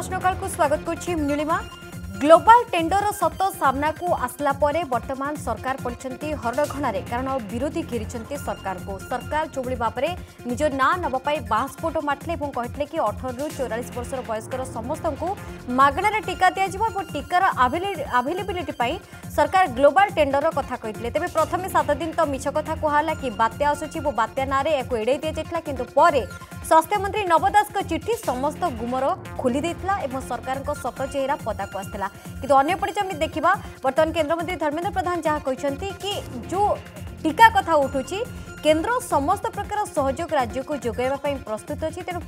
প্রশ্নকালকু স্বাগত করছি Nilima global tender সত সামনাকু আসলা পরে বর্তমান সরকার পড়ছেন হরড়ঘণার কারণ বিরোধী ঘেরিছেন সরকার সরকার যেভাবে ভাবে নিজ না নেওয়া বাঁশফুট মাঠিলে এবং কে কি অঠরু চৌরাশ বর্ষর বয়স্কর সমস্ত মাগণার টিকা দিয়াযিব এবং টিকার আভেলেবিলিটি সরকার গ্লোবাল টেন্ডর কথা কে তবে প্রথমে সাত দিন তো মিছ কথা কুহলা কি বাত্যা আসুচি এবং বাত্যা না একু এড়াই যাই কিন্তু পরে ସ୍ୱାସ୍ଥ୍ୟମନ୍ତ୍ରୀ ନବ ଦାସଙ୍କ ଚିଠି ସମସ୍ତ ଗୁମର ଖୋଲି ଦେଇଥିଲା ଏବଂ ସରକାରଙ୍କ ସତ ଚେହେରା ପଦାକୁ ଆସିଥିଲା କିନ୍ତୁ ଅନ୍ୟପଟେ ଯଦି ଦେଖିବା ବର୍ତ୍ତମାନ କେନ୍ଦ୍ରମନ୍ତ୍ରୀ ଧର୍ମେନ୍ଦ୍ର ପ୍ରଧାନ ଯାହା କହିଛନ୍ତି କି ଯେଉଁ ଟିକା କଥା ଉଠୁଛି କେନ୍ଦ୍ର ସମସ୍ତ ପ୍ରକାର ସହଯୋଗ ରାଜ୍ୟକୁ ଯୋଗାଇବା ପାଇଁ ପ୍ରସ୍ତୁତ ଅଛି ତେଣୁ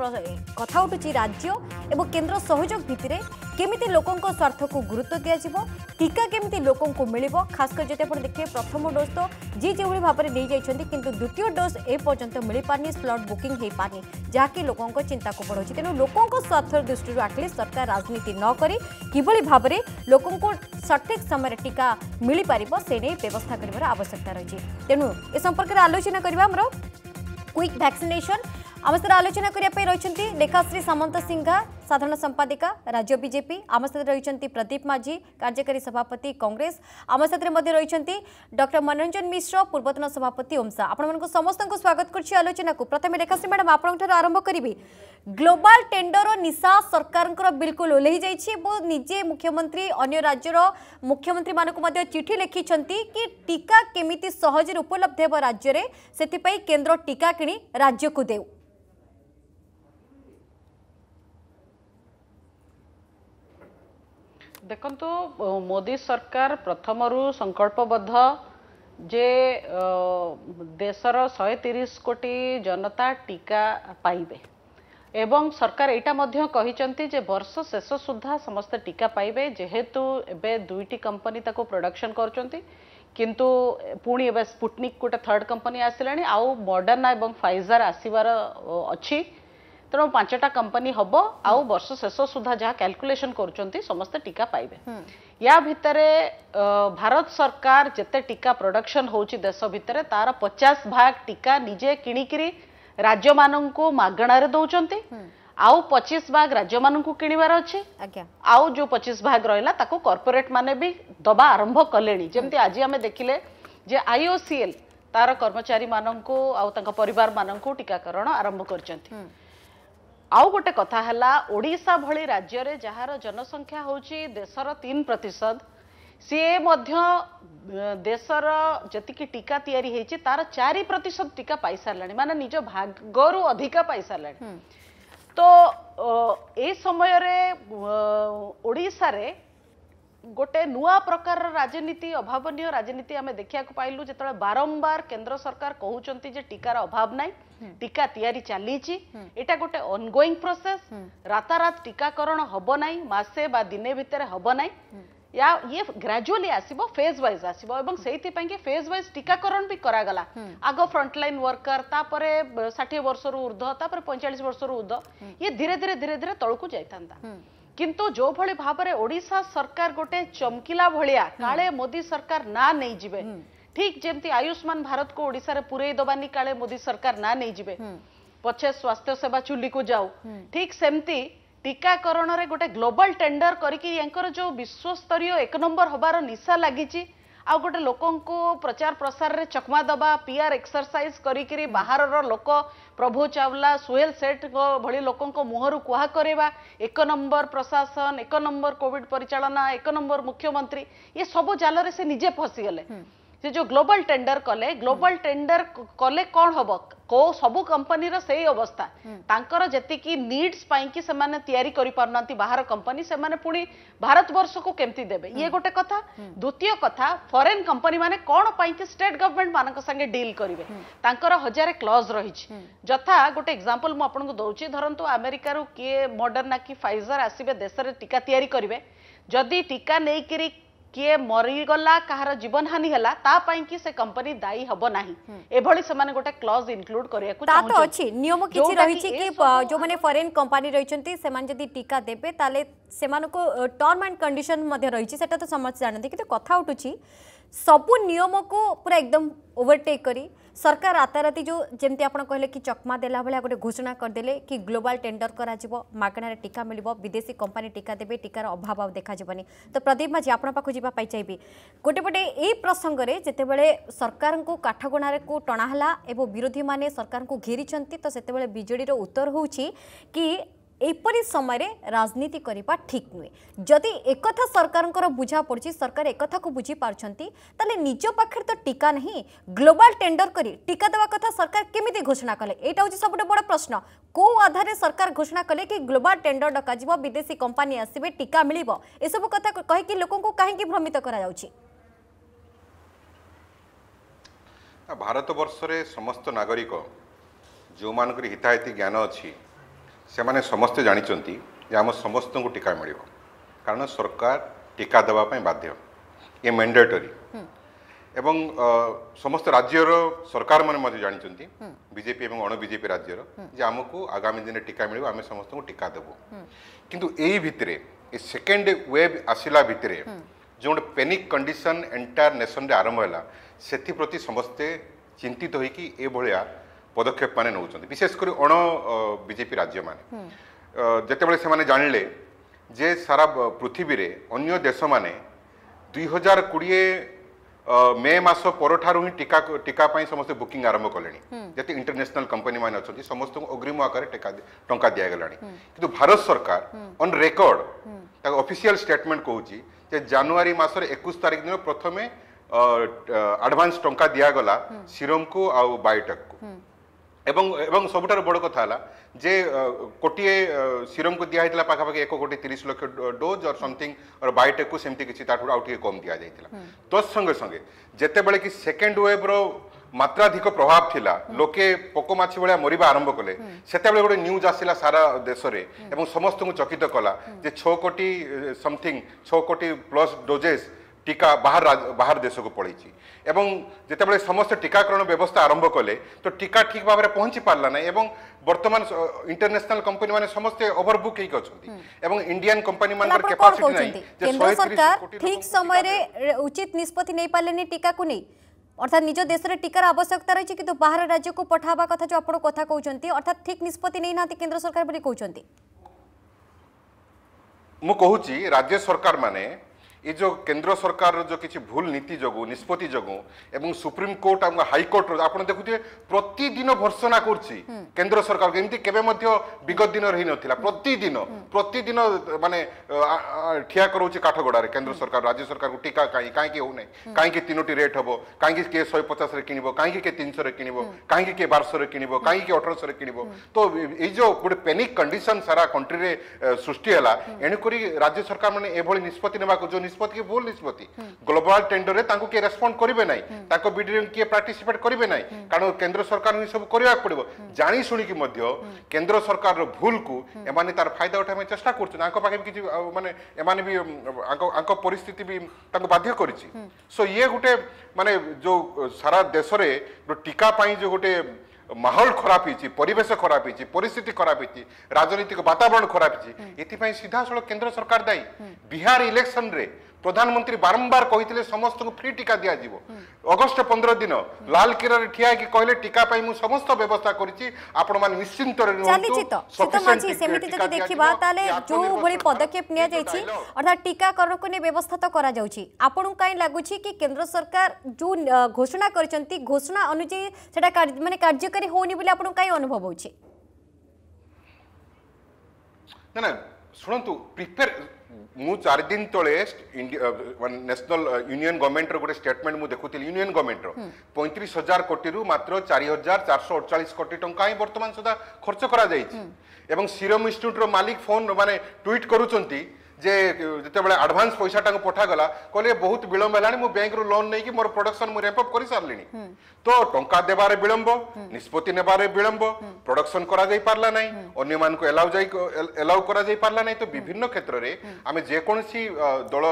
କଥା ଉଠୁଛି ରାଜ୍ୟ ଏବଂ କେନ୍ଦ୍ର ସହଯୋଗ ଭିତ୍ତିରେ କେମିତି ଲୋକଙ୍କ ସ୍ୱାର୍ଥକୁ ଗୁରୁତ୍ୱ ଦିଆଯିବ ଟିକା କେମିତି ଲୋକଙ୍କୁ ମିଳିବ ଖାସ୍ କରି ଯଦି ଆପଣ ଦେଖିବେ ପ୍ରଥମ ଡୋଜ୍ ତ जी जो भाव में नहीं जाती कि द्वितीय डोज एपर्तंत मिल पारे स्लट बुकिंग हो पारनी जहाँकि लोकों चिंता को बढ़ाऊँ तेणु लोकों स्वार्थ दृष्टि आटलिस्ट सरकार राजनीति नक किभली भाव में लोकों सठिक समय टीका मिल पार से नहीं व्यवस्था करवश्यकता रही है तेणु ए संपर्क में आलोचना करवा क्विक भैक्सीनेसन आम सहित आलोचना करने रही लेखाश्री सामंत सिंघा साधारण संपादिका राज्य बीजेपी आम सहित रही प्रदीप माझी कार्यकारी सभापति कांग्रेस आम सहित रही डॉक्टर मनोरंजन मिश्र पूर्वतन सभापति ओमसा आपण समस्त स्वागत कर आलोचना को प्रथम लेखाश्री मैडम आप आरंभ करी ग्लोबाल टेंडर निशा सरकार बिल्कुल ओह्ल जाए निजे मुख्यमंत्री अगर राज्यर मुख्यमंत्री मानक चिठी लिखि कि टीका केमी सहजे उपलब्ध हो राज्य से केन्द्र टीका कि राज्य को देऊ ଦେଖନ୍ତୁ ମୋଦି ସରକାର ପ୍ରଥମରୁ ସଂକଳ୍ପବଦ୍ଧ ଯେ ଦେଶର ଶହେ ତିରିଶ କୋଟି ଜନତା ଟିକା ପାଇବେ ଏବଂ ସରକାର ଏଇଟା ମଧ୍ୟ କହିଛନ୍ତି ଯେ ବର୍ଷ ଶେଷ ସୁଦ୍ଧା ସମସ୍ତେ ଟିକା ପାଇବେ ଯେହେତୁ ଏବେ ଦୁଇଟି କମ୍ପାନୀ ତାକୁ ପ୍ରଡକ୍ସନ୍ କରୁଛନ୍ତି କିନ୍ତୁ ପୁଣି ଏବେ ସ୍ପୁଟନିକ୍ ଗୋଟେ ଥାର୍ଡ଼ କମ୍ପାନୀ ଆସିଲାଣି ଆଉ ମଡ଼ର୍ଣ୍ଣା ଏବଂ ଫାଇଜର୍ ଆସିବାର ଅଛି तेणु पांचटा कंपनी हम आर्ष शेष सुधा जहाँ क्याकुलेसन कर समस्ते टीका पाए हम्म। या भितर भारत सरकार जिते टीका प्रडक्शन होश भितर तार पचास भाग टीका निजे किणिकी राज्य मानू मगणारे दौंस हम्म। आउ पचिश भाग राज्य मानू कि अच्छे आउ जो पचिश भाग रहा कर्पोरेट मैने भी दबा आरंभ कले हम्म। जमी आज आम देखिले आईओसीएल तार कर्मचारी मानू आ पर टीकाकरण आरंभ कर आउ गोटे कथा ओडा भाई राज्य जार जनसंख्या हूँ देशर तीन प्रतिशत सीए मध्य देशर जी टीका तैयारी तार चार प्रतिशत टीका पाई सारे मान निज भागर अधिका पाई सारे हम्म। तो ये समय ओडा ଗୋଟେ ନୂଆ ପ୍ରକାରର ରାଜନୀତି ଅଭାବନୀୟ ରାଜନୀତି ଆମେ ଦେଖିବାକୁ ପାଇଲୁ ଯେତେବେଳେ ବାରମ୍ବାର କେନ୍ଦ୍ର ସରକାର କହୁଛନ୍ତି ଯେ ଟିକାର ଅଭାବ ନାହିଁ ଟିକା ତିଆରି ଚାଲିଛି ଏଇଟା ଗୋଟେ ଅନଗୋଇଂ ପ୍ରୋସେସ୍ ରାତାରାତ ଟିକାକରଣ ହବ ନାହିଁ ମାସେ ବା ଦିନେ ଭିତରେ ହବ ନାହିଁ या ये ग्राजुअली आसब फेज वाइज आसपाई फेज वाइज टीकाकरण भी करागला आग फ्रंटलाइन वर्कर तापर षाठी वर्ष रु ऊर्ध तापर पैंचाश वर्ष रु ऊर्ध ये धीरे धीरे धीरे धीरे तौक जाता କିନ୍ତୁ ଯୋଉଭଳି ଭାବରେ ଓଡ଼ିଶା ସରକାର ଗୋଟେ ଚମକିଲା ଭଳିଆ କାଳେ ମୋଦି ସରକାର ନା ନେଇଯିବେ ଠିକ ଯେମିତି ଆୟୁଷ୍ମାନ ଭାରତକୁ ଓଡ଼ିଶାରେ ପୁରେଇ ଦବାନି କାଳେ ମୋଦି ସରକାର ନା ନେଇଯିବେ ପଛେ ସ୍ୱାସ୍ଥ୍ୟ ସେବା ଚୁଲିକୁ ଯାଉ ଠିକ ସେମିତି ଟିକାକରଣରେ ଗୋଟେ ଗ୍ଲୋବାଲ ଟେଣ୍ଡର କରିକି ଏଙ୍କର ଯୋଉ ବିଶ୍ୱସ୍ତରୀୟ ଏକ ନମ୍ବର ହବାର ନିଶା ଲାଗିଛି ଆଉ ଗୋଟେ ଲୋକଙ୍କୁ ପ୍ରଚାର ପ୍ରସାରରେ ଚକମା ଦେବା ପିଆର ଏକ୍ସରସାଇଜ କରିକିରି ବାହାରର ଲୋକ ପ୍ରଭୁ ଚାୱଲା ସୁହେଲ ସେଠଙ୍କ ଭଳି ଲୋକଙ୍କ ମୁହଁରୁ କୁହା କରିବା ଏକ ନମ୍ବର ପ୍ରଶାସନ ଏକ ନମ୍ବର କୋଭିଡ ପରିଚାଳନା ଏକ ନମ୍ବର ମୁଖ୍ୟମନ୍ତ୍ରୀ ଏ ସବୁ ଜାଲରେ ସେ ନିଜେ ଫସିଗଲେ ସେ ଯେଉଁ ଗ୍ଲୋବାଲ ଟେଣ୍ଡର କଲେ ଗ୍ଲୋବାଲ ଟେଣ୍ଡର କଲେ କ'ଣ ହେବ କୋଉ ସବୁ କମ୍ପାନୀର ସେଇ ଅବସ୍ଥା ତାଙ୍କର ଯେତିକି ନିଡ୍ସ ପାଇଁକି ସେମାନେ ତିଆରି କରିପାରୁନାହାନ୍ତି ବାହାର କମ୍ପାନୀ ସେମାନେ ପୁଣି ଭାରତ ବର୍ଷକୁ କେମିତି ଦେବେ ଇଏ ଗୋଟେ କଥା ଦ୍ୱିତୀୟ କଥା ଫରେନ୍ କମ୍ପାନୀ ମାନେ କ'ଣ ପାଇଁକି ଷ୍ଟେଟ୍ ଗଭର୍ଣ୍ଣମେଣ୍ଟ ମାନଙ୍କ ସାଙ୍ଗେ ଡିଲ୍ କରିବେ ତାଙ୍କର ହଜାରେ କ୍ଲଜ୍ ରହିଛି ଯଥା ଗୋଟେ ଏକ୍ସାମ୍ପଲ୍ ମୁଁ ଆପଣଙ୍କୁ ଦେଉଛି ଧରନ୍ତୁ ଆମେରିକାରୁ କିଏ ମଡର୍ଣ୍ଣା କି ଫାଇଜର ଆସିବେ ଦେଶରେ ଟିକା ତିଆରି କରିବେ ଯଦି ଟିକା ନେଇକିରି କିଏ ମରିଗଲା କାହାର ଜୀବନହାନି ହେଲା ତା ପାଇଁ କି ସେ କମ୍ପାନୀ ଦାୟୀ ହେବ ନାହିଁ ଏଭଳି ସେମାନେ ଗୋଟେ କ୍ଲଜ ଇନକ୍ଲୁଡ କରିବାକୁ ତା ତ ଅଛି ନିୟମ କିଛି ରହିଛି କି ଯୋଉମାନେ ଫରେନ୍ କମ୍ପାନୀ ରହିଛନ୍ତି ସେମାନେ ଯଦି ଟିକା ଦେବେ ତାହେଲେ ସେମାନଙ୍କୁ ଟର୍ମ ଆଣ୍ଡ କଣ୍ଡିସନ ମଧ୍ୟ ରହିଛି ସେଟା ତ ସମସ୍ତେ ଜାଣନ୍ତି କିନ୍ତୁ କଥା ଉଠୁଛି ସବୁ ନିୟମକୁ ପୁରା ଏକଦମ ଓଭରଟେକ୍ କରି सरकार राताराति जो जमी आप कहले कि चकमा दे भाया गोटे घोषणा करदे कि ग्लोबाल टेंडर कर मगणार टीका मिल विदेशी कंपानी टीका देवे टीकार अभाव देखाबनी तो प्रदीप माझी आपको पाक जावाई चाहिए गोटेपटे ए प्रसंगे जितेबले सरकार को काठगणार को टणाला विरोधी मैंने सरकार को घेरी तो से विजेडर उत्तर हो कि ଏପରି ସମୟରେ ରାଜନୀତି କରିବା ଠିକ୍ ନୁହେଁ ଯଦି ଏକଥା ସରକାରଙ୍କର ବୁଝା ପଡ଼ୁଛି ସରକାର ଏକଥାକୁ ବୁଝିପାରୁଛନ୍ତି ତାହେଲେ ନିଜ ପାଖରେ ତ ଟିକା ନାହିଁ ଗ୍ଲୋବାଲ୍ ଟେଣ୍ଡର କରି ଟିକା ଦେବା କଥା ସରକାର କେମିତି ଘୋଷଣା କଲେ ଏଇଟା ହେଉଛି ସବୁଠୁ ବଡ଼ ପ୍ରଶ୍ନ କେଉଁ ଆଧାରରେ ସରକାର ଘୋଷଣା କଲେ କି ଗ୍ଲୋବାଲ୍ ଟେଣ୍ଡର ଡକାଯିବ ବିଦେଶୀ କମ୍ପାନୀ ଆସିବେ ଟିକା ମିଳିବ ଏସବୁ କଥା କହିକି ଲୋକଙ୍କୁ କାହିଁକି ଭ୍ରମିତ କରାଯାଉଛି ଭାରତବର୍ଷରେ ସମସ୍ତ ନାଗରିକ ଯେଉଁମାନଙ୍କର ହିତାହିତ ଜ୍ଞାନ ଅଛି ସେମାନେ ସମସ୍ତେ ଜାଣିଛନ୍ତି ଯେ ଆମ ସମସ୍ତଙ୍କୁ ଟୀକା ମିଳିବ କାରଣ ସରକାର ଟୀକା ଦେବା ପାଇଁ ବାଧ୍ୟ ଏ ମ୍ୟାଣ୍ଡେଟୋରୀ ଏବଂ ସମସ୍ତ ରାଜ୍ୟର ସରକାରମାନେ ମଧ୍ୟ ଜାଣିଛନ୍ତି ବିଜେପି ଏବଂ ଅଣବିଜେପି ରାଜ୍ୟର ଯେ ଆମକୁ ଆଗାମୀ ଦିନରେ ଟୀକା ମିଳିବ ଆମେ ସମସ୍ତଙ୍କୁ ଟୀକା ଦେବୁ କିନ୍ତୁ ଏଇ ଭିତରେ ଏ ସେକେଣ୍ଡ ୱେଭ୍ ଆସିଲା ଭିତରେ ଯେଉଁ ଗୋଟେ ପେନିକ୍ କଣ୍ଡିସନ୍ ଏଣ୍ଟାୟାର ନେସନରେ ଆରମ୍ଭ ହେଲା ସେଥିପ୍ରତି ସମସ୍ତେ ଚିନ୍ତିତ ହୋଇକି ଏଭଳିଆ ପଦକ୍ଷେପମାନେ ନେଉଛନ୍ତି ବିଶେଷ କରି ଅଣ ବିଜେପି ରାଜ୍ୟମାନେ ଯେତେବେଳେ ସେମାନେ ଜାଣିଲେ ଯେ ସାରା ପୃଥିବୀରେ ଅନ୍ୟ ଦେଶମାନେ ଦୁଇ ହଜାର କୋଡ଼ିଏ ମେ ମାସ ପରଠାରୁ ହିଁ ଟିକା ଟିକା ପାଇଁ ସମସ୍ତେ ବୁକିଂ ଆରମ୍ଭ କଲେଣି ଯେତେ ଇଣ୍ଟରନ୍ୟାସନାଲ କମ୍ପାନୀମାନେ ଅଛନ୍ତି ସମସ୍ତଙ୍କୁ ଅଗ୍ରିମ ଆକାରରେ ଟେକା ଟଙ୍କା ଦିଆଗଲାଣି କିନ୍ତୁ ଭାରତ ସରକାର ଅନ୍ ରେକର୍ଡ ତାଙ୍କ ଅଫିସିଆଲ ଷ୍ଟେଟମେଣ୍ଟ କହୁଛି ଯେ ଜାନୁଆରୀ ମାସର ଏକୋଇଶ ତାରିଖ ଦିନ ପ୍ରଥମେ ଆଡ଼ଭାନ୍ସ ଟଙ୍କା ଦିଆଗଲା ସିରମ୍କୁ ଆଉ ବାୟୋଟେକ୍କୁ এবং এবং সবুঠার বড় কথা হল যে কোটিয়ে সিরমকে দিয়া হয়েছিল পাখাপাখি এক কোটি তিরিশ লক্ষ ডোজ অর সমথিং অর বায়োটেকু সেমতি কিছু তা আউ টিকে কম দিয়া যাই তো সঙ্গে সঙ্গে যেতবে কি সেকেন্ড ওয়েভর মাত্রাধিক প্রভাব লা লোকে পোক মাছি ভাই মরিবা আরম্ভ কলে সেতবে গোটে নিউজ আসিলা সারা দেশে এবং সমস্ত চকিত কলা যে ছ কোটি সমথিং ছ কোটি প্লস ডোজেস টিকা ବାହାର ବାହାର ଦେଶକୁ ପଳାଇଛି ଏବଂ ଯେତେବେଳେ ସମସ୍ତେ ଟିକାକରଣ ବ୍ୟବସ୍ଥା ଆରମ୍ଭ କଲେ ତ ଟିକା ଠିକ୍ ଭାବରେ ପହଞ୍ଚି ପାରିଲା ନାହିଁ ଏବଂ ବର୍ତ୍ତମାନ ଇଣ୍ଟରନ୍ୟାସନାଲ କମ୍ପାନୀମାନେ ସମସ୍ତେ ଓଭର ବୁକ୍ ହେଇକି ଅଛନ୍ତି ଏବଂ ଇଣ୍ଡିଆନ କମ୍ପାନୀମାନଙ୍କର କ୍ୟାପାସିଟି ନାହିଁ ଯେ ଶହେ ତିରିଶ କୋଟି ଠିକ୍ ସମୟରେ ଉଚିତ ନିଷ୍ପତ୍ତି ନେଇପାରିଲେନି ଟିକାକୁ ନେଇ অর্থাৎ নিজ দেশের টিকার আবশ্যকতা রয়েছে কিন্তু বাহার রাজ্যক পঠাবা কথা যে আপনার কথা কৌন অর্থাৎ ঠিক নিষ্পতি নেই না কেন্দ্র সরকার বলে কৌন মু কৌছি রাজ্য সরকার মানে ଏ ଯେଉଁ କେନ୍ଦ୍ର ସରକାରର ଯେଉଁ କିଛି ଭୁଲ ନୀତି ଯୋଗୁଁ ନିଷ୍ପତ୍ତି ଯୋଗୁଁ ଏବଂ ସୁପ୍ରିମକୋର୍ଟ ଏବଂ ହାଇକୋର୍ଟର ଆପଣ ଦେଖୁଥିବେ ପ୍ରତିଦିନ ଭର୍ସନା କରୁଛି କେନ୍ଦ୍ର ସରକାରକୁ ଏମିତି କେବେ ମଧ୍ୟ ବିଗତ ଦିନରେ ହେଇନଥିଲା ପ୍ରତିଦିନ ପ୍ରତିଦିନ ମାନେ ଠିଆ କରାଉଛି କାଠଗଡ଼ାରେ କେନ୍ଦ୍ର ସରକାର ରାଜ୍ୟ ସରକାରକୁ ଟିକା କାହିଁ କାହିଁକି ହେଉନାହିଁ କାହିଁକି ତିନୋଟି ରେଟ୍ ହେବ କାହିଁକି କିଏ ଶହେ ପଚାଶରେ କିଣିବ କାହିଁକି କିଏ ତିନିଶହରେ କିଣିବ କାହିଁକି କିଏ ବାରଶହରେ କିଣିବ କାହିଁକି କିଏ ଅଠରଶହରେ କିଣିବ ତ ଏଇ ଯେଉଁ ଗୋଟେ ପେନିକ୍ କଣ୍ଡିସନ୍ ସାରା କଣ୍ଟ୍ରିରେ ସୃଷ୍ଟି ହେଲା ଏଣୁକରି ରାଜ୍ୟ ସରକାରମାନେ ଏଭଳି ନିଷ୍ପତ୍ତି ନେବାକୁ ଯେଉଁ ନିଷ୍ପତ୍ତି କି ଭୁଲ ନିଷ୍ପତ୍ତି ଗ୍ଲୋବାଲ ଟେଣ୍ଡରରେ ତାଙ୍କୁ କିଏ ରେସ୍ପଣ୍ଡ କରିବେ ନାହିଁ ତାଙ୍କ ବିଡିରେ କିଏ ପାର୍ଟିସିପେଟ କରିବେ ନାହିଁ କାରଣ କେନ୍ଦ୍ର ସରକାରଙ୍କୁ ଏସବୁ କରିବାକୁ ପଡ଼ିବ ଜାଣି ଶୁଣିକି ମଧ୍ୟ କେନ୍ଦ୍ର ସରକାରର ଭୁଲକୁ ଏମାନେ ତାର ଫାଇଦା ଉଠାଇବା ପାଇଁ ଚେଷ୍ଟା କରୁଛନ୍ତି ଆଙ୍କ ପାଖରେ କିଛି ମାନେ ଏମାନେ ବି ଆଙ୍କ ପରିସ୍ଥିତି ବି ତାଙ୍କୁ ବାଧ୍ୟ କରିଛି ସୋ ଇଏ ଗୋଟେ ମାନେ ଯୋଉ ସାରା ଦେଶରେ टीका जो गोटे ମାହୋଲ ଖରାପ ହେଇଛି ପରିବେଶ ଖରାପ ହେଇଛି ପରିସ୍ଥିତି ଖରାପ ହେଇଛି ରାଜନୈତିକ ବାତାବରଣ ଖରାପ ହେଇଛି ଏଥିପାଇଁ ସିଧାସଳଖ କେନ୍ଦ୍ର ସରକାର ଦାୟୀ ବିହାର ଇଲେକ୍ସନରେ প্রধানমন্ত্রী বারম্বার কহিলে সমস্ত ফ্রি টিকা যাব অগস্ট পনের দিন লালকিলার ঠিয়া হয়ে কহিলেন টিকা পাই সমস্ত ব্যবস্থা করেছি আপনার নিশ্চিন্ত পদক্ষেপ নিয়া অর্থাৎ টিকাকরণকে নিয়ে ব্যবস্থা তো করা যাচ্ছে আপনার লাগুছি কি কেন্দ্র সরকার যে ঘোষণা করেছেন ঘোষণা অনুযায়ী সেটা মানে কার্যকারী হোনি বলে আপনার কাই অনুভব হচ্ছে না না ଶୁଣନ୍ତୁ ପ୍ରିପେୟାର ମୁଁ ଚାରି ଦିନ ତଳେ ନ୍ୟାସନାଲ ୟୁନିୟନ ଗଭର୍ଣ୍ଣମେଣ୍ଟର ଗୋଟେ ଷ୍ଟେଟମେଣ୍ଟ ମୁଁ ଦେଖୁଥିଲି ୟୁନିୟନ ଗଭର୍ଣ୍ଣମେଣ୍ଟର ପଇଁତିରିଶ ହଜାର କୋଟିରୁ ମାତ୍ର ଚାରି ହଜାର ଚାରିଶହ ଅଡ଼ଚାଳିଶ କୋଟି ଟଙ୍କା ହିଁ ବର୍ତ୍ତମାନ ସୁଦ୍ଧା ଖର୍ଚ୍ଚ କରାଯାଇଛି ଏବଂ ସିରମ୍ ଇନଷ୍ଟିଚ୍ୟୁଟର ମାଲିକ ଫୋନ୍ ମାନେ ଟ୍ୱିଟ୍ କରୁଛନ୍ତି যে যেতবে আডভান্স পয়সাটা পঠাগলা কলে বহুত বিলম্ব হল মু ব্যাঙ্কর লোন নেই মোর প্রডকশন মু র্যাম্প আপ করে সারি তো টঙ্কা দেবার বিলম্ব নিষ্পতি নেবার বিলম্ব প্রডকশন করা যাই পারলা নাই অন্য মানুষ এলাউ যাই এলাউ করা যাই পারলা নাই তো বিভিন্ন ক্ষেত্রে আমি যে কোনসি দল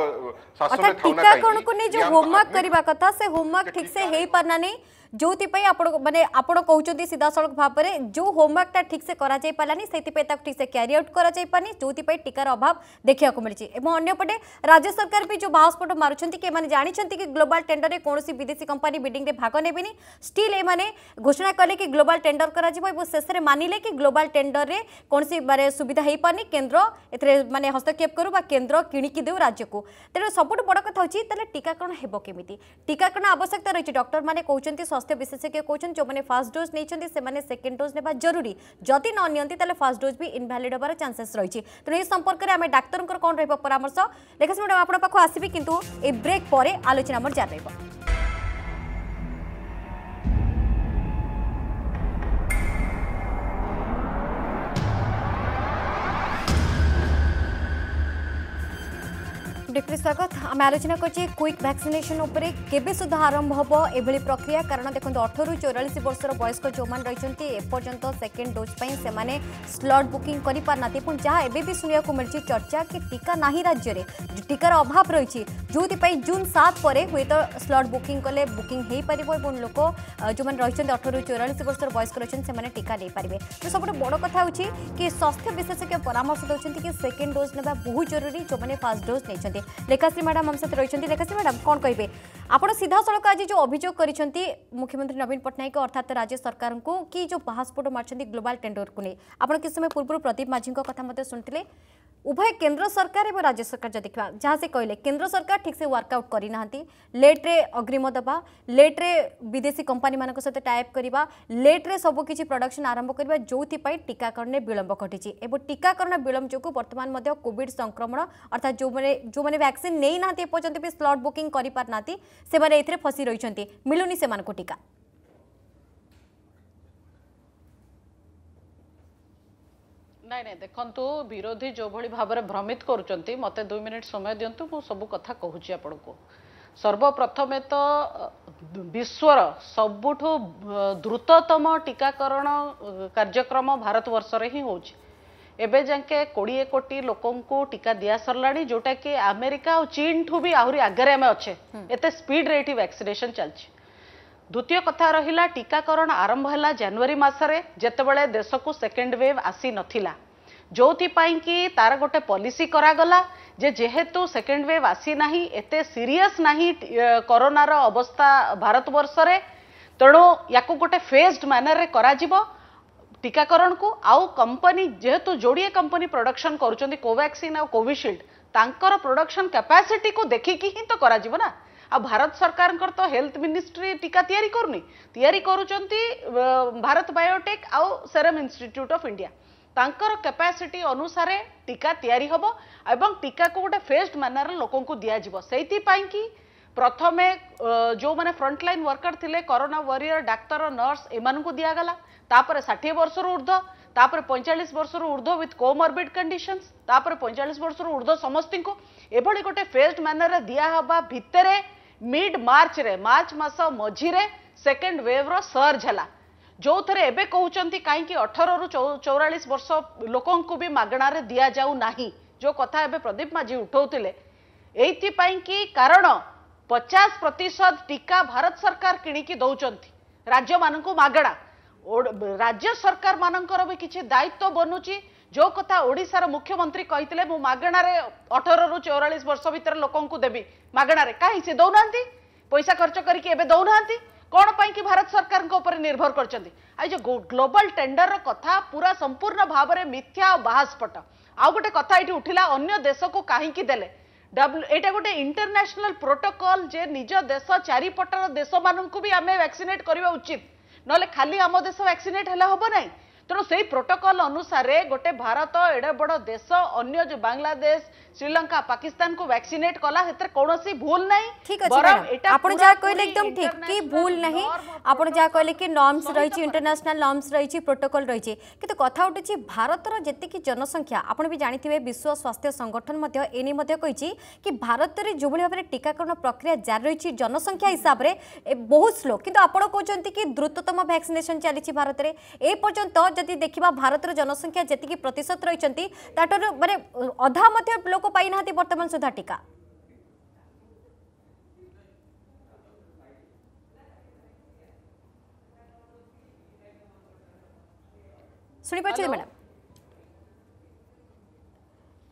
শাসনে থাউনা কাই টিকাকরণ কো নেই যে হোমওয়ার্ক করিবা কথা সে হোমওয়ার্ক ঠিক সে হেই পারনা নেই ଯେଉଁଥିପାଇଁ ଆପଣ ମାନେ ଆପଣ କହୁଛନ୍ତି ସିଧାସଳଖ ଭାବରେ ଯେଉଁ ହୋମୱାର୍କଟା ଠିକ୍ସେ କରାଯାଇପାରିଲାନି ସେଥିପାଇଁ ତାକୁ ଠିକ୍ସେ କ୍ୟାରି ଆଉଟ୍ କରାଯାଇପାରିନି ଯେଉଁଥିପାଇଁ ଟିକାର ଅଭାବ ଦେଖିବାକୁ ମିଳିଛି ଏବଂ ଅନ୍ୟପଟେ ରାଜ୍ୟ ସରକାର ବି ଯେଉଁ ବାହାସ୍ଫୋଟ ମାରୁଛନ୍ତି କି ଏମାନେ ଜାଣିଛନ୍ତି କି ଗ୍ଲୋବାଲ୍ ଟେଣ୍ଡରରେ କୌଣସି ବିଦେଶୀ କମ୍ପାନୀ ବିଡିଂରେ ଭାଗ ନେବେନି ଷ୍ଟିଲ୍ ଏମାନେ ଘୋଷଣା କଲେ କି ଗ୍ଲୋବାଲ୍ ଟେଣ୍ଡର କରାଯିବ ଏବଂ ଶେଷରେ ମାନିଲେ କି ଗ୍ଲୋବାଲ୍ ଟେଣ୍ଡରରେ କୌଣସି ମାନେ ସୁବିଧା ହୋଇପାରୁନି କେନ୍ଦ୍ର ଏଥିରେ ମାନେ ହସ୍ତକ୍ଷେପ କରୁ ବା କେନ୍ଦ୍ର କିଣିକି ଦେଉ ରାଜ୍ୟକୁ ତେଣୁ ସବୁଠୁ ବଡ଼ କଥା ହେଉଛି ତାହେଲେ ଟିକାକରଣ ହେବ କେମିତି ଟିକାକରଣ ଆବଶ୍ୟକତା ରହିଛି ଡକ୍ଟରମାନେ କହୁଛନ୍ତି ସ୍ୱାସ୍ଥ୍ୟ ବିଶେଷଜ୍ଞ କହୁଛନ୍ତି ଯେଉଁମାନେ ଫାର୍ଷ୍ଟ ଡୋଜ୍ ନେଇଛନ୍ତି ସେମାନେ ସେକେଣ୍ଡ ଡୋଜ୍ ନେବା ଜରୁରୀ ଯଦି ନ ନିଅନ୍ତି ତାହେଲେ ଫାର୍ଷ୍ଟ ଡୋଜ୍ ବି ଇନଭ୍ୟାଲିଡ୍ ହେବାର ଚାନ୍ସେସ୍ ରହିଛି ତେଣୁ ଏ ସମ୍ପର୍କରେ ଆମେ ଡାକ୍ତରଙ୍କର କ'ଣ ରହିବ ପରାମର୍ଶ ଲେଖାସି ମ୍ୟାଡ଼ାମ୍ ଆପଣଙ୍କ ପାଖକୁ ଆସିବି କିନ୍ତୁ এই ব্রেক পরে আলোচনা আমার জানাইব પ્રિસગત આ મ્યાલોચના કરજે ક્વિક વેક્સિનેશન ઉપર કેબે સુધારાંભ હોબો એ ભલે પ્રક્રિયા કારણ દેખંત 18 થી 44 વર્ષર વયસ્ક જોમાન રહીછંતે એ પર્જંતો સેકન્ડ ડોઝ પઈ સેmane સ્લોટ બુકિંગ કરી પરનાતિ પણ જા એબેબી સુનિયા કો મિલ્જી ચર્ચા કે ટીકા નહીં રાજ્યરે ટીકાર અભાવ રહીછે જોતિ પઈ જૂન 7 પરે હોઈ તો સ્લોટ બુકિંગ કરે બુકિંગ હેઈ પરિબો બોન લોકો જોમાન રહીછંતે 18 થી 44 વર્ષર વયસ્ક રહીછંતે સેmane ટીકા લેઈ પરિબે તો સબડે બડો કથા ઉછી કે સ્વાસ્થ્ય વિશેષકે પરમાષ દોછંતે કે સેકન્ડ ડોઝ લેવા બહુ જરુરી જોમને ફર્સ્ટ ડોઝ લેછંતે लेखाश्री मैडम आम साथ रही लेखाश्री मैडम कौन कहे आप सीधा सड़क आज जो अभोग कर मुख्यमंत्री नवीन पट्टनायक अर्थात राज्य सरकार को कि जो बाहस्फोट मार्च ग्लोबाल टेंडर को नहीं आपड़ किसी समय पूर्व प्रदीप माझी कथ शुणी ଉଭୟ କେନ୍ଦ୍ର ସରକାର ଏବଂ ରାଜ୍ୟ ସରକାର ଯଦି ଦେଖିବା ଯାହା ସେ କହିଲେ କେନ୍ଦ୍ର ସରକାର ଠିକ୍ସେ ୱାର୍କଆଉଟ୍ କରିନାହାନ୍ତି ଲେଟ୍ରେ ଅଗ୍ରିମ ଦେବା ଲେଟ୍ରେ ବିଦେଶୀ କମ୍ପାନୀମାନଙ୍କ ସହିତ ଟାଇପ୍ କରିବା ଲେଟ୍ରେ ସବୁକିଛି ପ୍ରଡକ୍ସନ୍ ଆରମ୍ଭ କରିବା ଯେଉଁଥିପାଇଁ ଟିକାକରଣରେ ବିଳମ୍ବ ଘଟିଛି ଏବଂ ଟିକାକରଣ ବିଳମ୍ବ ଯୋଗୁଁ ବର୍ତ୍ତମାନ ମଧ୍ୟ କୋଭିଡ଼ ସଂକ୍ରମଣ ଅର୍ଥାତ୍ ଯେଉଁମାନେ ଯେଉଁମାନେ ଭ୍ୟାକ୍ସିନ୍ ନେଇନାହାନ୍ତି ଏପର୍ଯ୍ୟନ୍ତ ବି ସ୍ଲଟ୍ ବୁକିଂ କରିପାରିନାହାନ୍ତି ସେମାନେ ଏଥିରେ ଫସି ରହିଛନ୍ତି ମିଳୁନି ସେମାନଙ୍କୁ ଟିକା ନାଇଁ ନାଇଁ ଦେଖନ୍ତୁ ବିରୋଧୀ ଯେଉଁଭଳି ଭାବରେ ଭ୍ରମିତ କରୁଛନ୍ତି ମୋତେ ଦୁଇ ମିନିଟ୍ ସମୟ ଦିଅନ୍ତୁ ମୁଁ ସବୁ କଥା କହୁଛି ଆପଣଙ୍କୁ ସର୍ବପ୍ରଥମେ ତ ବିଶ୍ୱର ସବୁଠୁ ଦ୍ରୁତତମ ଟୀକାକରଣ କାର୍ଯ୍ୟକ୍ରମ ଭାରତବର୍ଷରେ ହିଁ ହେଉଛି ଏବେ ଯାକେ କୋଡ଼ିଏ କୋଟି ଲୋକଙ୍କୁ ଟୀକା ଦିଆସରିଲାଣି ଯେଉଁଟାକି ଆମେରିକା ଆଉ ଚୀନଠୁ ବି ଆହୁରି ଆଗରେ ଆମେ ଅଛେ ଏତେ ସ୍ପିଡ୍ରେ ଏଠି ଭ୍ୟାକ୍ସିନେସନ୍ ଚାଲିଛି ଦ୍ୱିତୀୟ କଥା ରହିଲା ଟିକାକରଣ ଆରମ୍ଭ ହେଲା ଜାନୁଆରୀ ମାସରେ ଯେତେବେଳେ ଦେଶକୁ ସେକେଣ୍ଡ ୱେଭ୍ ଆସିନଥିଲା ଯେଉଁଥିପାଇଁ କି ତାର ଗୋଟେ ପଲିସି କରାଗଲା ଯେ ଯେହେତୁ ସେକେଣ୍ଡ ୱେଭ୍ ଆସିନାହିଁ ଏତେ ସିରିୟସ୍ ନାହିଁ କରୋନାର ଅବସ୍ଥା ଭାରତବର୍ଷରେ ତେଣୁ ୟାକୁ ଗୋଟେ ଫେସ୍ଡ ମ୍ୟାନର୍ରେ କରାଯିବ ଟିକାକରଣକୁ ଆଉ କମ୍ପାନୀ ଯେହେତୁ ଯୋଡ଼ିଏ କମ୍ପାନୀ ପ୍ରଡକ୍ସନ୍ କରୁଛନ୍ତି କୋଭ୍ୟାକ୍ସିନ୍ ଆଉ କୋଭିସିଲ୍ଡ ତାଙ୍କର ପ୍ରଡକ୍ସନ୍ କାପାସିଟିକୁ ଦେଖିକି ହିଁ ତ କରାଯିବ ନା भारत सरकार तो हेल्थ मिनिस्ट्री टीका तैयारी करनी तैयारी करूँ भारत बायोटेक् आउ सेरम इंस्टीट्यूट ऑफ इंडिया तांकर कैपेसिटी अनुसार टीका तैयारी हम एवं टीका को गोटे फेस्ड मानर लोक दिज्व से प्रथम जो मैंने फ्रंटलाइन वर्कर थे करोना वॉरियर डाक्तर नर्स एम को दिगला षाठी वर्ष ऊर्ध तापर पैंचाश वर्ष ऊर्ध विथ कोमरबिड कंडीशन तापर पैंचाश वर्ष ऊर्ध समस्ती गोटे फेस्ड मैनर दिया हवा भितर मिड मार्च रे मार्च मस मझीरे सेकेंड वेव्र सर्ज है जो थे एवं कौन कहीं अठर रु चौरास वर्ष लोक भी मगणारे दि जाऊना जो कथा एवं प्रदीप माझी उठाते कि कारण पचास प्रतिशत टीका भारत सरकार किणिकी दे राज्य मगणा राज्य सरकार मानकर भी किसी दायित्व बनुच्छी ଯୋଉ କଥା ଓଡ଼ିଶାର ମୁଖ୍ୟମନ୍ତ୍ରୀ କହିଥିଲେ ମୁଁ ମାଗଣାରେ ଅଠରରୁ ଚଉରାଳିଶ ବର୍ଷ ଭିତରେ ଲୋକଙ୍କୁ ଦେବି ମାଗଣାରେ କାହିଁ ସେ ଦେଉନାହାନ୍ତି ପଇସା ଖର୍ଚ୍ଚ କରିକି ଏବେ ଦେଉନାହାନ୍ତି କ'ଣ ପାଇଁକି ଭାରତ ସରକାରଙ୍କ ଉପରେ ନିର୍ଭର କରିଛନ୍ତି ଆଉ ଯୋଉ ଗ୍ଲୋବାଲ୍ ଟେଣ୍ଡର୍ର କଥା ପୁରା ସମ୍ପୂର୍ଣ୍ଣ ଭାବରେ ମିଥ୍ୟା ଆଉ ବାହାସ୍ପଟ ଆଉ ଗୋଟେ କଥା ଏଇଠି ଉଠିଲା ଅନ୍ୟ ଦେଶକୁ କାହିଁକି ଦେଲେ ଡବ୍ଲ୍ୟୁ ଏଇଟା ଗୋଟେ ଇଣ୍ଟରନ୍ୟାସନାଲ୍ ପ୍ରୋଟୋକଲ୍ ଯେ ନିଜ ଦେଶ ଚାରିପଟର ଦେଶମାନଙ୍କୁ ବି ଆମେ ଭ୍ୟାକ୍ସିନେଟ୍ କରିବା ଉଚିତ ନହେଲେ ଖାଲି ଆମ ଦେଶ ଭ୍ୟାକ୍ସିନେଟ୍ ହେଲେ ହେବ ନାହିଁ ତେଣୁ ସେଇ ପ୍ରୋଟୋକଲ ଅନୁସାରେ ଗୋଟେ ଭାରତ ଏଡ଼େ ବଡ଼ ଦେଶ ଅନ୍ୟ ଯେଉଁ ବାଂଲାଦେଶ ଶ୍ରୀଲଙ୍କା ପାକିସ୍ତାନ କୁ ଭ୍ୟାକ୍ସିନେଟ କଲା ସେଥିରେ କୌଣସି ଭୁଲ ନାହିଁ ଠିକ ଅଛି ଆପଣ ଯାହା କହିଲେ ଏକଦମ ଠିକ କି ଭୁଲ ନାହିଁ ଆପଣ ଯାହା କହିଲେ କି ନର୍ମସ ରହିଛି ଇଣ୍ଟରନ୍ୟାସନାଲ ନର୍ମସ ରହିଛି ପ୍ରୋଟୋକଲ ରହିଛି କିନ୍ତୁ କଥା ଉଠୁଛି ଭାରତର ଯେତିକି ଜନସଂଖ୍ୟା ଆପଣ ବି ଜାଣିଥିବେ ବିଶ୍ୱ ସ୍ୱାସ୍ଥ୍ୟ ସଂଗଠନ ମଧ୍ୟ ଏନେଇ ମଧ୍ୟ କହିଛି କି ଭାରତରେ ଯେଉଁଭଳି ଭାବରେ ଟିକାକରଣ ପ୍ରକ୍ରିୟା ଜାରି ରହିଛି ଜନସଂଖ୍ୟା ହିସାବରେ ବହୁତ ସ୍ଲୋ କିନ୍ତୁ ଆପଣ କହୁଛନ୍ତି କି ଦ୍ରୁତତମ ଭ୍ୟାକ୍ସିନେସନ ଚାଲିଛି ଭାରତରେ ଏ ପର୍ଯ୍ୟନ୍ତ ଯଦି ଦେଖିବା ଭାରତର ଜନସଂଖ୍ୟା ଯେତିକି ପ୍ରତିଶତ ରହିଛନ୍ତି ତାଠାରୁ ମାନେ ଅଧା ମଧ୍ୟ ଦେଖିବାକୁ ପାଇନାହାନ୍ତି ବର୍ତ୍ତମାନ ସୁଦ୍ଧା ଟିକା ଶୁଣିପାରୁଛନ୍ତି ମ୍ୟାଡ଼ାମ୍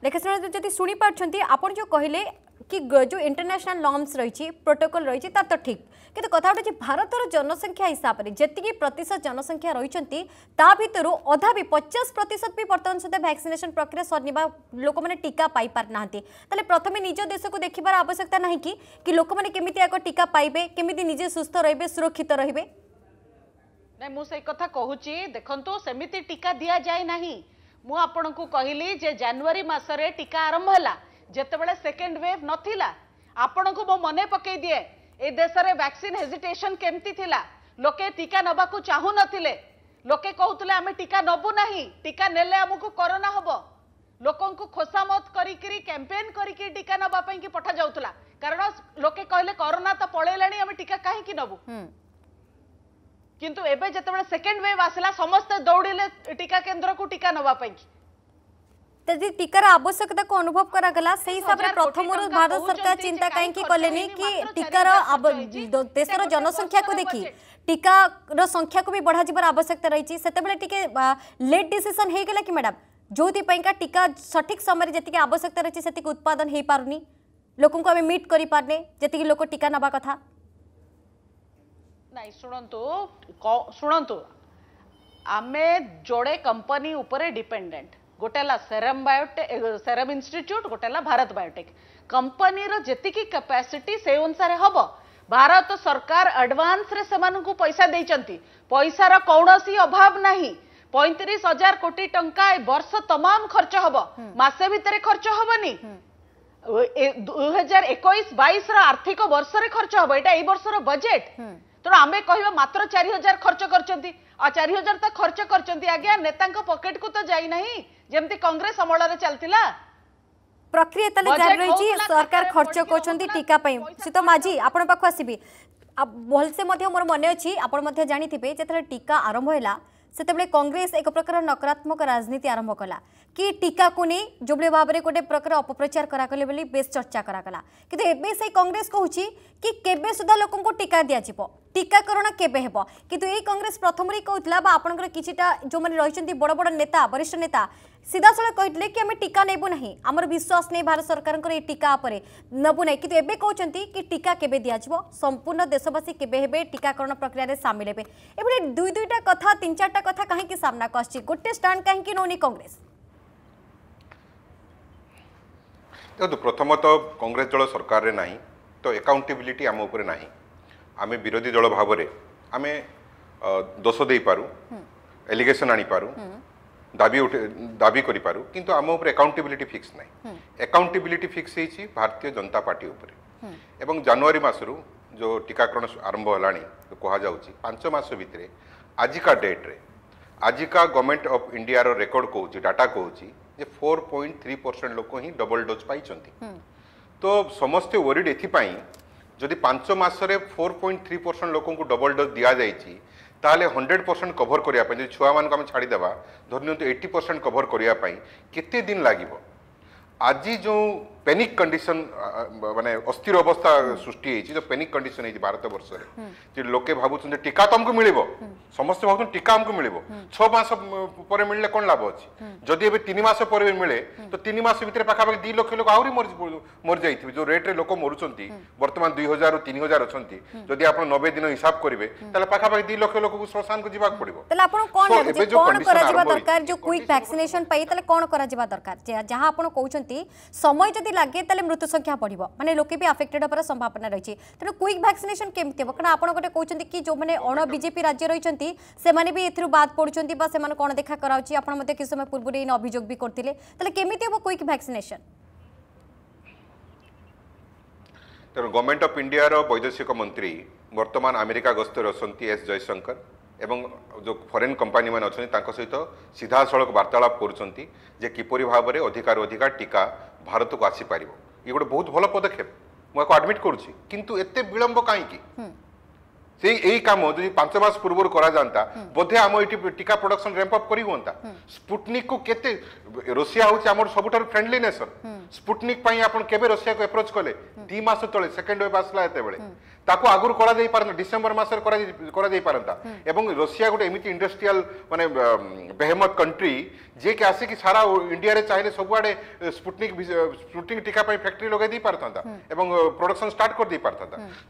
ଦେଖେ ଶୁଣନ୍ତୁ ଯଦି ଶୁଣିପାରୁଛନ୍ତି ଆପଣ ଯେଉଁ କହିଲେ कि जो इंटरनेशनल नॉर्म्स रही प्रोटोकल रही तो ठीक किंतु कथा हूँ भारत जनसंख्या हिसाब से जी प्रतिशत जनसंख्या रही भितर अधा भी पचास प्रतिशत भी बर्तमान सुधा भैक्सीनेसन प्रक्रिया सर लोक मैंने टीका पाई तेल प्रथम निज देश को देखार आवश्यकता ना कि कि लोक मैंने केमी टीका पाइबे केमी निजे सुस्थ रे सुरक्षित रे ना मुझे कथा कहूँ देखु सेमती टीका दि जाए ना मुझे कहली जानुरी मसरे टीका आरंभ है ଯେତେବେଳେ ସେକେଣ୍ଡ ୱେଭ୍ ନଥିଲା ଆପଣଙ୍କୁ ମୁଁ ମନେ ପକେଇ ଦିଏ ଏ ଦେଶରେ ଭ୍ୟାକ୍ସିନ୍ ହେଜିଟେସନ୍ କେମିତି ଥିଲା ଲୋକେ ଟିକା ନେବାକୁ ଚାହୁଁନଥିଲେ ଲୋକେ କହୁଥିଲେ ଆମେ ଟିକା ନେବୁ ନାହିଁ ଟିକା ନେଲେ ଆମକୁ କରୋନା ହେବ ଲୋକଙ୍କୁ ଖୋସାମତ କରିକିରି କ୍ୟାମ୍ପେନ୍ କରିକି ଟିକା ନେବା ପାଇଁକି ପଠାଯାଉଥିଲା କାରଣ ଲୋକେ କହିଲେ କରୋନା ତ ପଳେଇଲାଣି ଆମେ ଟିକା କାହିଁକି ନେବୁ କିନ୍ତୁ ଏବେ ଯେତେବେଳେ ସେକେଣ୍ଡ ୱେଭ୍ ଆସିଲା ସମସ୍ତେ ଦୌଡ଼ିଲେ ଟିକା କେନ୍ଦ୍ରକୁ ଟିକା ନେବା ପାଇଁକି तो टीकर आवश्यकता को अनुभव कर गला सही हिसाब तो से प्रथम भारत सरकार चिंता कहीं कले कि टीकार देश जनसंख्या को देखी टीका रो संख्या को भी बढ़ा जबार आवश्यकता रही टीके लेट डिसीजन हो गला कि मैडम जो का टीका सठिक समय जी आवश्यकता रही से उत्पादन लोक पार लोकं मीट कर पारने जी लोक टीका ना कथा शुणतु शुणतु आम जोड़े कंपनी उपरे डिपेंडेंट গোটেলা সেরম বায়োটেক সেরম ইনস্টিট্যুট গোটেলা ভারত বায়োটেক কোম্পানির যেতিকি ক্যাপাসিটি সেই অনুসারে হব ଭାରତ ସରକାର ଆଡଭାନ୍ସରେ ସେମାନଙ୍କୁ ପଇସା ଦେଇଛନ୍ତି ପଇସାର କୌଣସି ଅଭାବ ନାହିଁ ପଇଁତିରିଶ ହଜାର କୋଟି ଟଙ୍କା ଏ ବର୍ଷ ତମାମ ଖର୍ଚ୍ଚ ହବ ମାସେ ଭିତରେ ଖର୍ଚ୍ଚ ହବନି ଦୁଇ ହଜାର ଏକୋଇଶ ବାଇଶର ଆର୍ଥିକ ବର୍ଷରେ ଖର୍ଚ୍ଚ ହବ ଏଇଟା ଏଇ ବର୍ଷର ବଜେଟ तेना आम कह मात्र चारि हजार खर्च कर चारि हजार तो खर्च कर पकेट को तो जामी कंग्रेस अमल चलता प्रक्रिया जारी रही सरकार खर्च करीतमाझी आप आसबि भलसे मोर मन अच्छी जानते जो टीका आरंभ है सेत कांग्रेस एक प्रकार नकारात्मक राजनीति आरंभ कला कि टीका को नहीं जो भाव में गोटे प्रकार अपप्रचार करागले बेस चर्चा करागला कितने कांग्रेस कहूँ कि सुधा लोक टीका दिजा टीकाकरण केवे हे कितु ये कंग्रेस प्रथम ही कहला आपंकर किटा जो मैंने रही बड़ बड़ नेता वरिष्ठ नेता सीधा सड़क कहते कि आम टीका नेबू ना आम विश्वास नहीं भारत सरकार टीका पर नबू ना कि कहते कि टीका के दिज्व संपूर्ण देशवासी के टीकाकरण प्रक्रिय सामिल हे एपटे दुई दुईटा कथ तीन चार्टा कथ कहीं गोटे स्टाण कहीं नौनी कंग्रेस देखो प्रथम तो कांग्रेस दल सरकार ना तो एकाउंटेबिलिटी आम उपर नहीं ଆମେ ବିରୋଧୀ ଦଳ ଭାବରେ ଆମେ ଦୋଷ ଦେଇପାରୁ ଏଲିଗେସନ୍ ଆଣିପାରୁ ଦାବି ଦାବି କରିପାରୁ କିନ୍ତୁ ଆମ ଉପରେ ଆକାଉଣ୍ଟେବିଲିଟି ଫିକ୍ସ ନାହିଁ ଆକାଉଣ୍ଟେବିଲିଟି ଫିକ୍ସ ହେଇଛି ଭାରତୀୟ ଜନତା ପାର୍ଟି ଉପରେ ଏବଂ ଜାନୁଆରୀ ମାସରୁ ଯେଉଁ ଟିକାକରଣ ଆରମ୍ଭ ହେଲାଣି କୁହାଯାଉଛି ପାଞ୍ଚ ମାସ ଭିତରେ ଆଜିକା ଡେଟ୍ରେ ଆଜିକା ଗଭର୍ଣ୍ଣମେଣ୍ଟ ଅଫ୍ ଇଣ୍ଡିଆର ରେକର୍ଡ଼ କହୁଛି ଡାଟା କହୁଛି ଯେ ଫୋର୍ ପଏଣ୍ଟ ଥ୍ରୀ ପରସେଣ୍ଟ ଲୋକ ହିଁ ଡବଲ୍ ଡୋଜ୍ ପାଇଛନ୍ତି ତ ସମସ୍ତେ ୱରିଡ୍ ଏଥିପାଇଁ ଯଦି ପାଞ୍ଚ ମାସରେ ଫୋର୍ ପଏଣ୍ଟ ଥ୍ରୀ ପରସେଣ୍ଟ ଲୋକଙ୍କୁ ଡବଲ୍ ଡୋଜ୍ ଦିଆଯାଇଛି ତାହେଲେ ହଣ୍ଡ୍ରେଡ଼ ପରସେଣ୍ଟ କଭର୍ କରିବା ପାଇଁ ଯଦି ଛୁଆମାନଙ୍କୁ ଆମେ ଛାଡ଼ିଦେବା ଧରି ନିଅନ୍ତୁ ଏଇଟି ପରସେଣ୍ଟ କଭର୍ କରିବା ପାଇଁ କେତେ ଦିନ ଲାଗିବ ଆଜି ଯେଉଁ পেনিক কন্ডিশন uh, uh, মানে অস্থির অবস্থা সৃষ্টি হয়েছে যে পেনিক কন্ডিশন হয়েছে ভারত বর্ষে যে লোকে ভাবুছেন যে টিকা তো আমি মিলব সমস্তে ভাবুছেন টিকা আমি মিলব ছ মাস পরে মিললে কোণ লাভ অছি যদি এবে তিন মাস পরে মিলে তো তিন মাস ভিতরে পাখাপাখি দুই লক্ষ লোক আহরি মরিযাই যে রেট্রে লোক মরুচার বর্তমান দুই হাজার তিন হাজার অনেক যদি আপনার নবে দিন হিসাব করবে তাহলে পাখাপাখি দুই লক্ষ লোক শ্মশান কু যাওয়া পড়ব তাহলে আপনার কোন লাগে কোন করা দরকার যে কুইক ভ্যাকসিনেশন পাই তাহলে কোন করা দরকার যা আপনি কৌছেন সময় যদি যদি লাগে তাহলে মৃত্যু সংখ্যা বড় মানে লোকে বি আফেক্টেড হবার সম্ভাবনা রয়েছে তেমন কুইক ভ্যাকসিনেসন কমিটি হব কারণ আপনার গোটে কৌন কি যে অণ বিজেপি রাজ্য রয়েছেন সে এর বাদ পড়ুন বা সে কোণ দেখা করা হচ্ছে আপনার কিছু সময় পূর্ব অভিযোগ বি করলে তাহলে কমিটি হব কুইক ভ্যাকসিনেসন ତେଣୁ ଗଭର୍ଣ୍ଣମେଣ୍ଟ ଅଫ୍ ଇଣ୍ଡିଆର ବୈଦେଶିକ ମନ୍ତ୍ରୀ ବର୍ତ୍ତମାନ ଆମେରିକା ଗସ୍ତରେ ଅଛନ୍ତି ଏସ୍ ଜୟଶଙ୍କର ଏବଂ ଯେଉଁ ଫରେନ୍ କମ୍ପାନୀମାନେ ଅଛନ୍ତି ତାଙ୍କ ସହିତ ସିଧାସଳଖ ବାର୍ତ୍ତାଳାପ କରୁଛନ୍ତି ଯେ କିପରି ଭାବରେ ଅଧିକାରୁ অধিকার টিকা ଭାରତକୁ ଆସିପାରିବ ଇଏ ଗୋଟେ ବହୁତ ଭଲ ପଦକ୍ଷେପ ମୁଁ ଏହାକୁ ଆଡମିଟ୍ କରୁଛି କିନ୍ତୁ ଏତେ ବିଳମ୍ବ କାହିଁକି সেই এই কাম যদি পাঁচ মাস পূর্ব করা যা বোধে আমার এটি টিকা প্রডকশন র্যাম্প আপ করি হুঁতা স্পুটনিক কু কে রোষিয়া হচ্ছে আমার সবুঠার ফ্রেন্ডলি নেশন স্পুটনিক আপনার কেবে রোষিয়া এপ্রোচ কলে দুই মাস তলে সেকেন্ড ওয়েভ আসলা এতবেলে তাকে আগুর করা যাই পারতা ডিসেম্বর মাসের করা যাই পারতা এবং রোষিয়া গোটে এমিতি ইন্ডাস্ট্রিয়াল মানে বেহমত কন্ট্রি যে কি আসিকি সারা ইন্ডিয়ারে চাইলে সবুআড়ে স্পুটনিক স্পুটনিক টিকা পাই ফ্যাক্টরি লগাই দেই পারতা এবং প্রোডকশন স্টার্ট করে দেই পারতা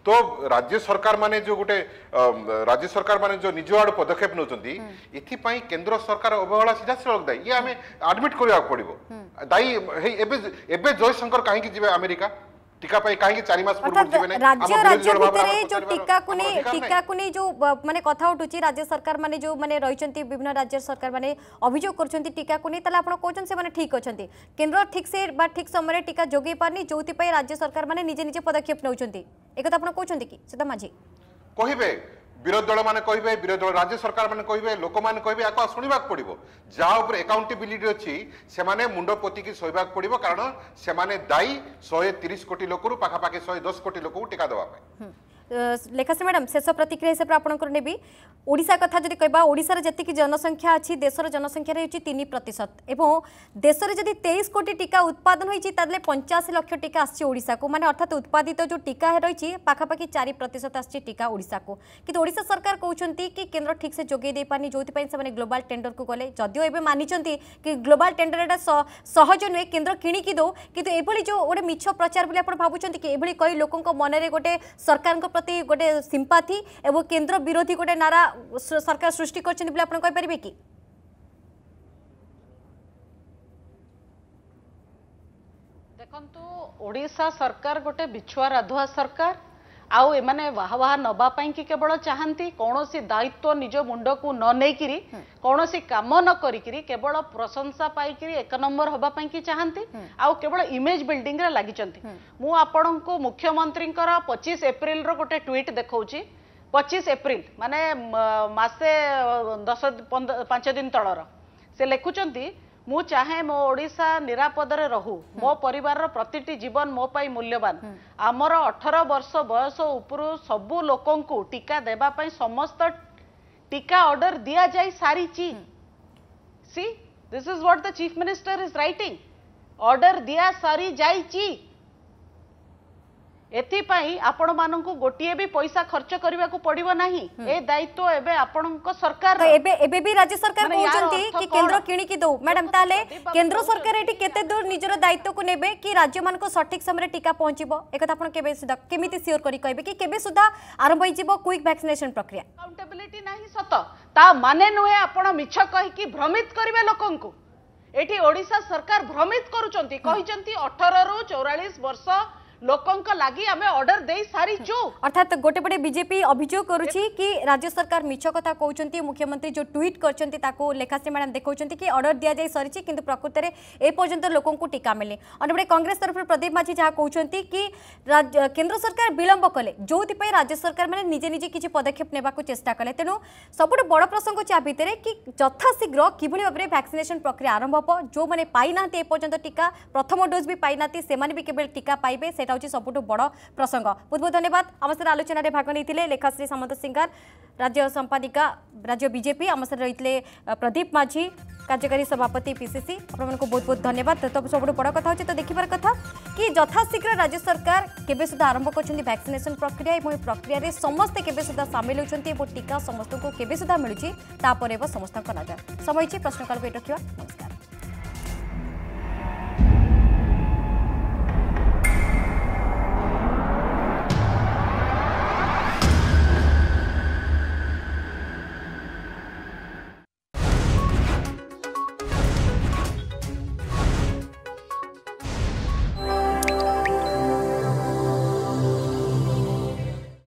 তো রাজ্য সরকার মানে যে গোটে Um, राज्य सरकार माने जो निज आड़ पदक्षेप नौपाई केन्द्र सरकार अवहेला सीधा सड़क दायी ये आम आडमिट करा पड़ो दायी एवं जयशंकर कहीं आमेरिका टीका राज्य सरकार माने जो माने रही विभिन्न राज्य सरकार माने अभियोग कर टीका को नहीं तला से माने ठीक अच्छा केन्द्र ठीक से ठीक समय टीका जोगे पार नहीं जो राज्य सरकार माने निजे निजे पदक्षेप नउचंती एकत आपण कोचंती सीता माझी কহবে বিরোধী দল মানে কহবে বিরোধী দল রাজ্য সরকার মানে কহবে লোক মানে কহবে আকু শুণবাক পড়ব যা উপরে একাউন্টেবিলিটি অছি সেমানে মুন্ড পোতিকি শোবাক পড়ব কারণ সেমানে দায়ী শহে তিরিশ কোটি লোকর পাখাপাখি শহে দশ কোটি লোক টিকা দেওয়া ଲେଖାଶ୍ରୀ ମ୍ୟାଡ଼ାମ୍ ଶେଷ ପ୍ରତିକ୍ରିୟା ହିସାବରେ ଆପଣଙ୍କର ନେବି ଓଡ଼ିଶା କଥା ଯଦି କହିବା ଓଡ଼ିଶାର ଯେତିକି ଜନସଂଖ୍ୟା ଅଛି ଦେଶର ଜନସଂଖ୍ୟା ହେଉଛି ତିନି ପ୍ରତିଶତ ଏବଂ ଦେଶରେ ଯଦି ତେଇଶ କୋଟି ଟିକା ଉତ୍ପାଦନ ହୋଇଛି ତାହେଲେ ପଞ୍ଚାଅଶୀ ଲକ୍ଷ ଟିକା ଆସିଛି ଓଡ଼ିଶାକୁ ମାନେ ଅର୍ଥାତ୍ ଉତ୍ପାଦିତ ଯେଉଁ ଟିକା ରହିଛି ପାଖାପାଖି ଚାରି ପ୍ରତିଶତ ଆସିଛି ଟିକା ଓଡ଼ିଶାକୁ କିନ୍ତୁ ଓଡ଼ିଶା ସରକାର କହୁଛନ୍ତି କି କେନ୍ଦ୍ର ଠିକ୍ସେ ଯୋଗାଇ ଦେଇପାରୁନି ଯେଉଁଥିପାଇଁ ସେମାନେ ଗ୍ଲୋବାଲ୍ ଟେଣ୍ଡରକୁ ଗଲେ ଯଦିଓ ଏବେ ମାନିଛନ୍ତି କି ଗ୍ଲୋବାଲ୍ ଟେଣ୍ଡର ଏଇଟା ସହଜ ନୁହେଁ କେନ୍ଦ୍ର କିଣିକି ଦେଉ କିନ୍ତୁ ଏଭଳି ଯେଉଁ ଗୋଟେ ମିଛ ପ୍ରଚାର ବୋଲି ଆପଣ ଭାବୁଛନ୍ତି କି ଏଭଳି କହି ଲୋକଙ୍କ ମନରେ ଗୋଟେ ସରକାରଙ୍କ প্রতি গোটে সিম্পাথি এবং কেন্দ্র বিরোধী গোটে নারা সরকার সৃষ্টি করছেন বলে আপনার কইপারে কি দেখন্তু ওড়িশা সরকার গোটে বিছুয়া রাধুয়া সরকার ଆଉ ଏମାନେ ବାହା ବାହା ନବା ପାଇଁକି କେବଳ ଚାହାନ୍ତି କୌଣସି ଦାୟିତ୍ୱ ନିଜ ମୁଣ୍ଡକୁ ନ ନେଇକିରି କୌଣସି କାମ ନ କରିକିରି କେବଳ ପ୍ରଶଂସା ପାଇକିରି ଏକ ନମ୍ବର ହବା ପାଇଁକି ଚାହାନ୍ତି ଆଉ କେବଳ ଇମେଜ୍ ବିଲ୍ଡିଂରେ ଲାଗିଛନ୍ତି ମୁଁ ଆପଣଙ୍କୁ ମୁଖ୍ୟମନ୍ତ୍ରୀଙ୍କର ପଚିଶ ଏପ୍ରିଲର ଗୋଟେ ଟ୍ୱିଟ୍ ଦେଖାଉଛି ପଚିଶ ଏପ୍ରିଲ ମାନେ ମାସେ ଦଶ ପାଞ୍ଚ ଦିନ ତଳର ସେ ଲେଖୁଛନ୍ତି ମୁଁ ଚାହେଁ ମୋ ଓଡ଼ିଶା ନିରାପଦରେ ରହୁ ମୋ ପରିବାରର ପ୍ରତିଟି ଜୀବନ ମୋ ପାଇଁ ମୂଲ୍ୟବାନ ଆମର ଅଠର ବର୍ଷ ବୟସ ଉପରୁ ସବୁ ଲୋକଙ୍କୁ ଟିକା ଦେବା ପାଇଁ ସମସ୍ତ ଟିକା ଅର୍ଡର ଦିଆଯାଇ ସାରିଛି see this is what the chief minister is writing order ଦିଆ ସରି गोटे भी पैसा खर्च करने को पड़ब ना ये दायित्व सरकार तो राज्य सरकार केंद्र सरकार दूर निजर दायित्व को ने कि राज्य मान सठिक समय टीका पहुंच एक सुधा केमी सियोर कर मान नुहे आपछ कह भ्रमित करेंगे लोक ये सरकार भ्रमित करुंट अठर रु चौरास वर्ष लोकों लगी आम अर्डर दे सारी हाँ। अर्थात गोटे पटे बीजेपी अभियोग कर राज्य सरकार मिछ कथा कहते मुख्यमंत्री जो ट्विट करेखाश्री मैडम देखते कि अर्डर दि जाए सारी कि प्रकृत में एपर्तंत लोक टीका मिले अंपटे कंग्रेस तरफ प्रदीप माझी जहाँ कहते कि केन्द्र सरकार विलंब कले जो राज्य सरकार मैंने निजे निजे किसी पदक्षेप ने चेस्टा कले तेणु सब बड़ प्रसंग हो भितर कि यथाशीघ्र कि भाव में भैक्सीनेसन प्रक्रिया आरंभ हम जो मैंने पाई एपर्तंत टीका प्रथम डोज भी पाई से भी केवल टीका पाइबे यहाँ हूँ बड़ प्रसंग बहुत बहुत धन्यवाद आम सहित आलोचन भाग नहीं लेखाश्री सामंत सिंगार राज्य संपादिका राज्य बीजेपी आम सहित रही प्रदीप माझी कार्यकारी सभापति पीसीसी आप बहुत बहुत धन्यवाद तो सब बड़ कथ हो तो देखार कथा कि यथाशीघ्र राज्य सरकार केवे सुधा आरंभ कर भैक्सीनेसन प्रक्रिया और प्रक्रिय समस्ते के सामिल होती और टीका समस्त को केवे सुधा मिलूँ तापर एवं समस्त नजर समय प्रश्नकाल को ये रखा नमस्कार